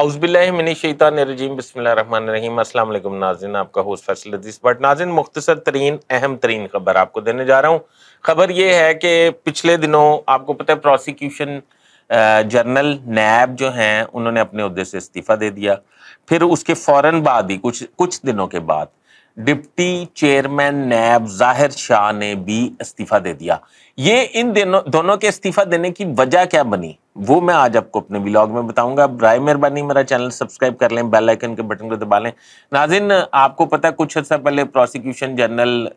अउज़बिल्लिमिनशैतानरजीम बसमीम अस्सलाम नाजिन आपका होस्ट फैसल बट नाजिन मुख्तर तरीन अहम तरीन खबर आपको देने जा रहा हूँ खबर ये है कि पिछले दिनों आपको पता है प्रोसिक्यूशन जनरल नैब जो हैं उन्होंने अपने अहदे से इस्तीफ़ा दे दिया फिर उसके फ़ौर बाद ही कुछ कुछ दिनों के बाद डिप्टी चेयरमैन नैब जाहिर शाह ने भी इस्तीफ़ा दे दिया ये इन दिनों दोनों के इस्तीफ़ा देने की वजह क्या बनी वो मैं आज आपको अपने व्लॉग में बताऊंगा ब्राय राय मेहरबानी मेरा चैनल सब्सक्राइब कर लें बेल आइकन के बटन को दबा लें नाजिन आपको पता है कुछ अर्सा पहले प्रोसिक्यूशन जनरल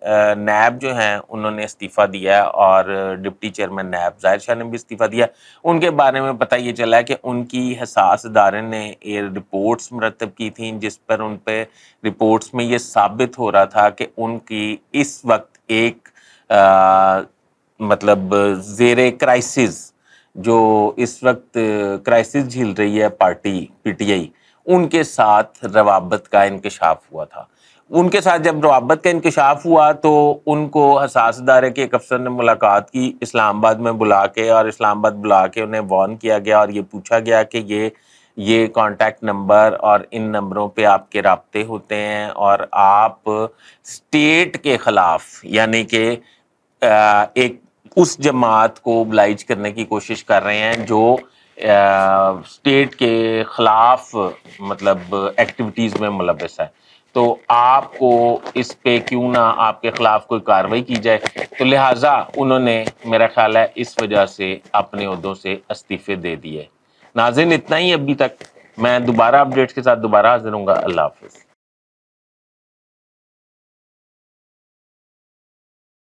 नैब जो हैं उन्होंने इस्तीफ़ा दिया और डिप्टी चेयरमैन नैब जाहिर शाह ने भी इस्तीफ़ा दिया उनके बारे में पता ये चला कि उनकी हसास इदारे ने ये रिपोर्ट्स मरतब की थी जिस पर उन पर रिपोर्ट्स में ये साबित हो रहा था कि उनकी इस वक्त एक आ, मतलब जेर क्राइसिस जो इस वक्त क्राइसिस झील रही है पार्टी पीटीआई उनके साथ रवाबत का इंकशाफ हुआ था उनके साथ जब रवाबत का इंकशाफ हुआ तो उनको हसास इदारे के एक अफसर ने मुलाकात की इस्लामाबाद में बुला के और इस्लामाबाद बुला के उन्हें वार्न किया गया और ये पूछा गया कि ये ये कांटेक्ट नंबर और इन नंबरों पे आपके रबते होते हैं और आप स्टेट के ख़िलाफ़ यानी कि एक उस जमात को बलाइज करने की कोशिश कर रहे हैं जो स्टेट के ख़िलाफ़ मतलब एक्टिविटीज़ में मुलवस है तो आपको इस पे क्यों ना आपके ख़िलाफ़ कोई कार्रवाई की जाए तो लिहाजा उन्होंने मेरा ख्याल है इस वजह से अपने उहदों से इस्तीफ़े दे दिए नाजिन इतना ही अभी तक मैं दोबारा अपडेट्स के साथ दोबारा हाजिर हूँ अल्लाह हाफिज़